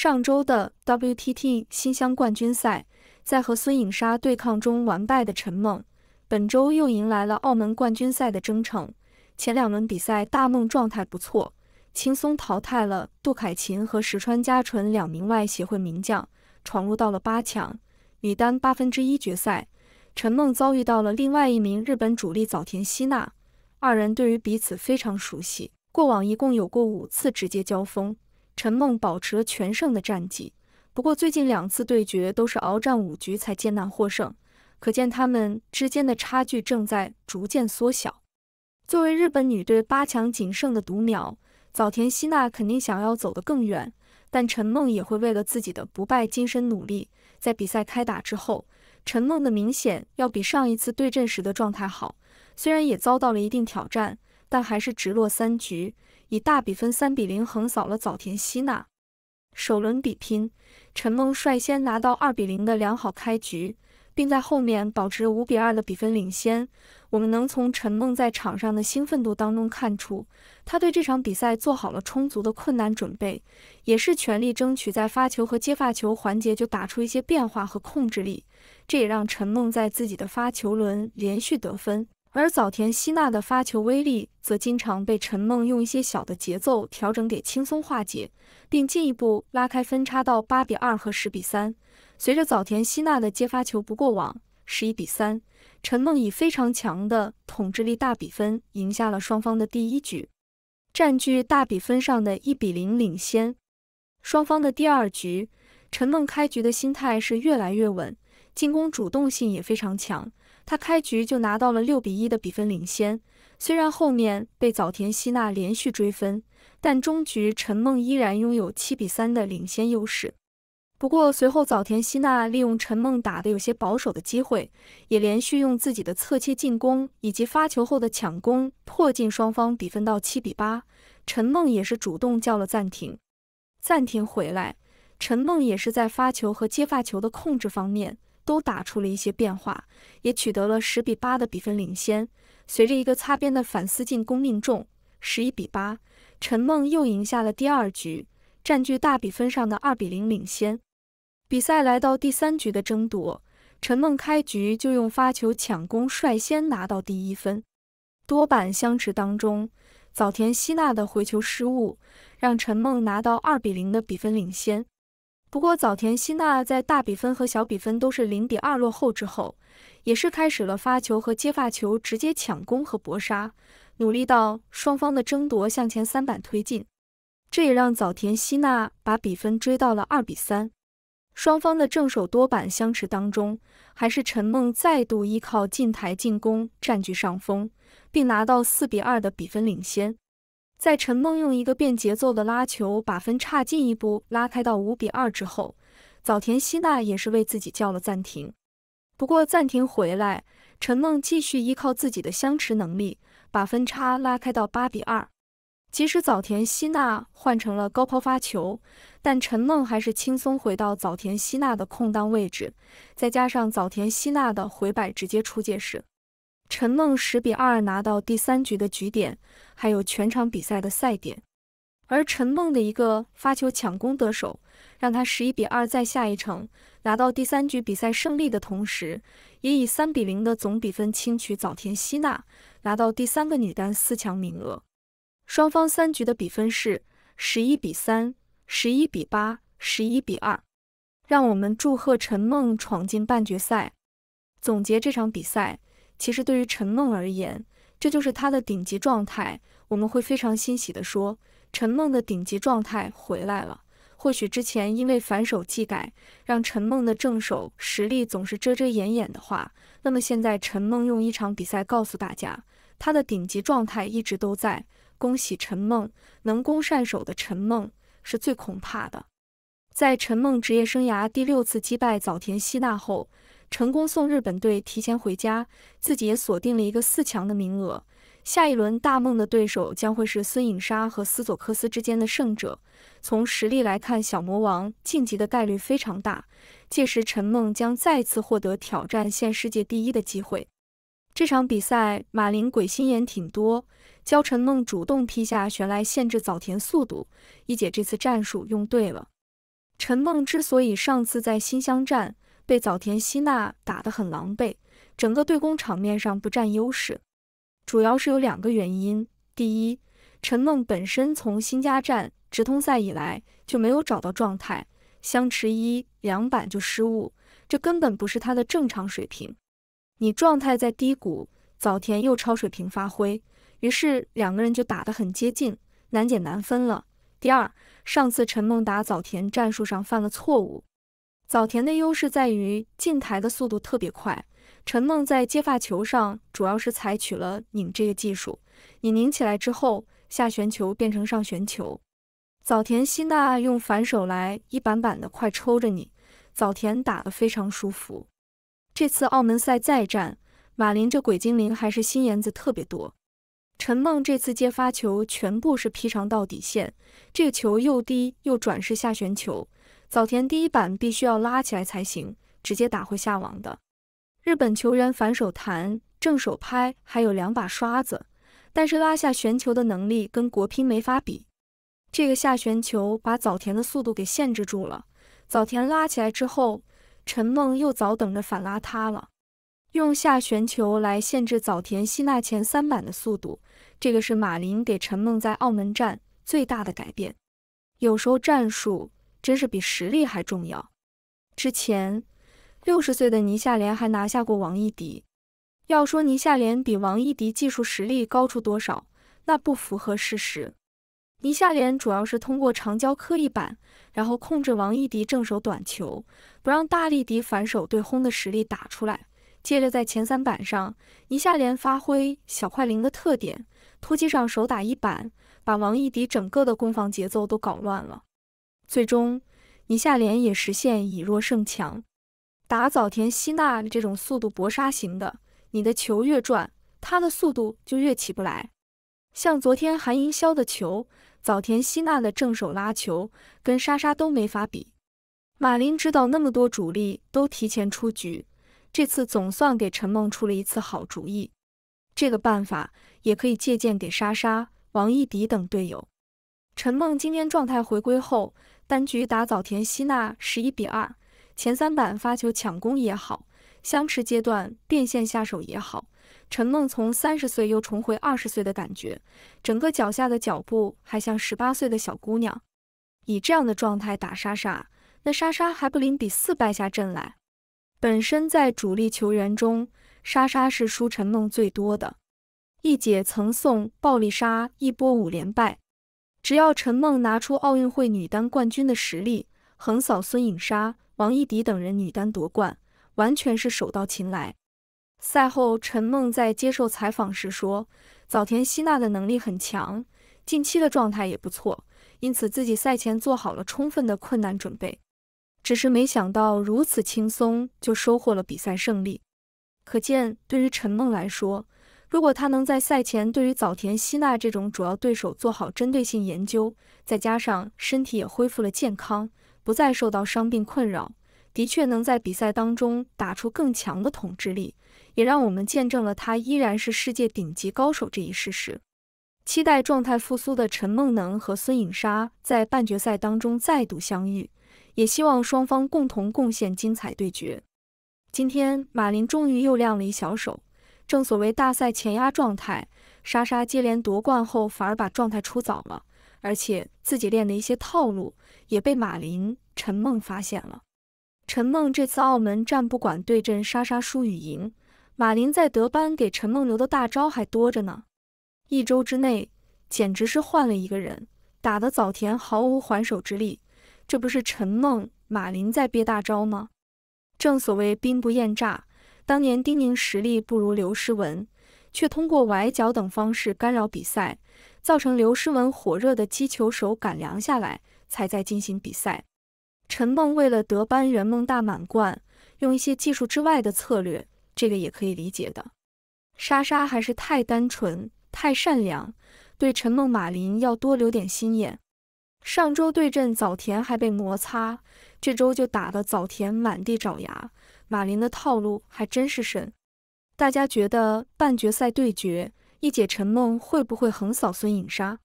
上周的 WTT 新乡冠军赛，在和孙颖莎对抗中完败的陈梦，本周又迎来了澳门冠军赛的征程。前两轮比赛，大梦状态不错，轻松淘汰了杜凯琴和石川佳纯两名外协会名将，闯入到了八强。女单八分之一决赛，陈梦遭遇到了另外一名日本主力早田希娜，二人对于彼此非常熟悉，过往一共有过五次直接交锋。陈梦保持了全胜的战绩，不过最近两次对决都是鏖战五局才艰难获胜，可见他们之间的差距正在逐渐缩小。作为日本女队八强仅剩的独苗，早田希娜肯定想要走得更远，但陈梦也会为了自己的不败精神努力。在比赛开打之后，陈梦的明显要比上一次对阵时的状态好，虽然也遭到了一定挑战。但还是直落三局，以大比分三比零横扫了早田希娜。首轮比拼，陈梦率先拿到二比零的良好开局，并在后面保持五比二的比分领先。我们能从陈梦在场上的兴奋度当中看出，她对这场比赛做好了充足的困难准备，也是全力争取在发球和接发球环节就打出一些变化和控制力。这也让陈梦在自己的发球轮连续得分。而早田希娜的发球威力则经常被陈梦用一些小的节奏调整给轻松化解，并进一步拉开分差到八比二和十比三。随着早田希娜的接发球不过网，十一比三，陈梦以非常强的统治力大比分赢下了双方的第一局，占据大比分上的一比零领先。双方的第二局，陈梦开局的心态是越来越稳，进攻主动性也非常强。他开局就拿到了六比一的比分领先，虽然后面被早田希娜连续追分，但终局陈梦依然拥有七比三的领先优势。不过随后早田希娜利用陈梦打得有些保守的机会，也连续用自己的侧切进攻以及发球后的抢攻迫近双方比分到七比八。陈梦也是主动叫了暂停。暂停回来，陈梦也是在发球和接发球的控制方面。都打出了一些变化，也取得了十比八的比分领先。随着一个擦边的反思进攻命中，十一比八，陈梦又赢下了第二局，占据大比分上的二比零领先。比赛来到第三局的争夺，陈梦开局就用发球抢攻率先拿到第一分。多板相持当中，早田希娜的回球失误，让陈梦拿到二比零的比分领先。不过，早田希娜在大比分和小比分都是零比二落后之后，也是开始了发球和接发球直接抢攻和搏杀，努力到双方的争夺向前三板推进。这也让早田希娜把比分追到了二比三。双方的正手多板相持当中，还是陈梦再度依靠近台进攻占据上风，并拿到四比二的比分领先。在陈梦用一个变节奏的拉球把分差进一步拉开到五比二之后，早田希娜也是为自己叫了暂停。不过暂停回来，陈梦继续依靠自己的相持能力把分差拉开到八比二。即使早田希娜换成了高抛发球，但陈梦还是轻松回到早田希娜的空档位置，再加上早田希娜的回摆直接出界时。陈梦十比二拿到第三局的局点，还有全场比赛的赛点，而陈梦的一个发球抢攻得手，让她十一比二再下一城，拿到第三局比赛胜利的同时，也以三比零的总比分轻取早田希娜，拿到第三个女单四强名额。双方三局的比分是十一比三、十一比八、十一比二。让我们祝贺陈梦闯进半决赛。总结这场比赛。其实对于陈梦而言，这就是她的顶级状态。我们会非常欣喜地说，陈梦的顶级状态回来了。或许之前因为反手技改，让陈梦的正手实力总是遮遮掩掩的话，那么现在陈梦用一场比赛告诉大家，她的顶级状态一直都在。恭喜陈梦，能攻善守的陈梦是最恐怕的。在陈梦职业生涯第六次击败早田希娜后，成功送日本队提前回家，自己也锁定了一个四强的名额。下一轮大梦的对手将会是孙颖莎和斯佐克斯之间的胜者。从实力来看，小魔王晋级的概率非常大。届时陈梦将再次获得挑战现世界第一的机会。这场比赛马林鬼心眼挺多，教陈梦主动劈下悬来限制早田速度。一姐这次战术用对了。陈梦之所以上次在新乡站被早田希娜打得很狼狈，整个对攻场面上不占优势，主要是有两个原因。第一，陈梦本身从新加站直通赛以来就没有找到状态，相持一两板就失误，这根本不是她的正常水平。你状态在低谷，早田又超水平发挥，于是两个人就打得很接近，难解难分了。第二，上次陈梦打早田战术上犯了错误。早田的优势在于进台的速度特别快。陈梦在接发球上主要是采取了拧这个技术，你拧起来之后，下旋球变成上旋球。早田希娜用反手来一板板的快抽着你，早田打得非常舒服。这次澳门赛再战，马林这鬼精灵还是心眼子特别多。陈梦这次接发球全部是劈长到底线，这个球又低又转是下旋球。早田第一板必须要拉起来才行，直接打会下网的。日本球员反手弹、正手拍还有两把刷子，但是拉下旋球的能力跟国乒没法比。这个下旋球把早田的速度给限制住了。早田拉起来之后，陈梦又早等着反拉他了。用下旋球来限制早田希娜前三板的速度，这个是马林给陈梦在澳门站最大的改变。有时候战术。真是比实力还重要。之前六十岁的倪夏莲还拿下过王艺迪。要说倪夏莲比王艺迪技术实力高出多少，那不符合事实。倪夏莲主要是通过长焦磕一板，然后控制王艺迪正手短球，不让大力迪反手对轰的实力打出来。接着在前三板上，倪夏莲发挥小快灵的特点，突击上手打一板，把王艺迪整个的攻防节奏都搞乱了。最终，倪夏莲也实现以弱胜强，打早田希娜这种速度搏杀型的，你的球越转，他的速度就越起不来。像昨天韩银霄的球，早田希娜的正手拉球，跟莎莎都没法比。马林指导那么多主力都提前出局，这次总算给陈梦出了一次好主意。这个办法也可以借鉴给莎莎、王艺迪等队友。陈梦今天状态回归后。单局打早田希娜十一比二，前三板发球抢攻也好，相持阶段变线下手也好，陈梦从三十岁又重回二十岁的感觉，整个脚下的脚步还像十八岁的小姑娘。以这样的状态打莎莎，那莎莎还不零比四败下阵来。本身在主力球员中，莎莎是输陈梦最多的，一姐曾送暴力莎一波五连败。只要陈梦拿出奥运会女单冠军的实力，横扫孙颖莎、王艺迪等人，女单夺冠完全是手到擒来。赛后，陈梦在接受采访时说：“早田希娜的能力很强，近期的状态也不错，因此自己赛前做好了充分的困难准备。只是没想到如此轻松就收获了比赛胜利，可见对于陈梦来说。”如果他能在赛前对于早田希娜这种主要对手做好针对性研究，再加上身体也恢复了健康，不再受到伤病困扰，的确能在比赛当中打出更强的统治力，也让我们见证了他依然是世界顶级高手这一事实。期待状态复苏的陈梦能和孙颖莎在半决赛当中再度相遇，也希望双方共同贡献精彩对决。今天马琳终于又亮了一小手。正所谓大赛前压状态，莎莎接连夺冠后反而把状态出早了，而且自己练的一些套路也被马琳、陈梦发现了。陈梦这次澳门站不管对阵莎莎输与赢，马琳在德班给陈梦留的大招还多着呢，一周之内简直是换了一个人，打得早田毫无还手之力，这不是陈梦、马琳在憋大招吗？正所谓兵不厌诈。当年丁宁实力不如刘诗雯，却通过崴脚等方式干扰比赛，造成刘诗雯火热的击球手感凉下来，才在进行比赛。陈梦为了得班圆梦大满贯，用一些技术之外的策略，这个也可以理解的。莎莎还是太单纯太善良，对陈梦马琳要多留点心眼。上周对阵早田还被摩擦，这周就打得早田满地找牙。马林的套路还真是神，大家觉得半决赛对决一姐陈梦会不会横扫孙颖莎？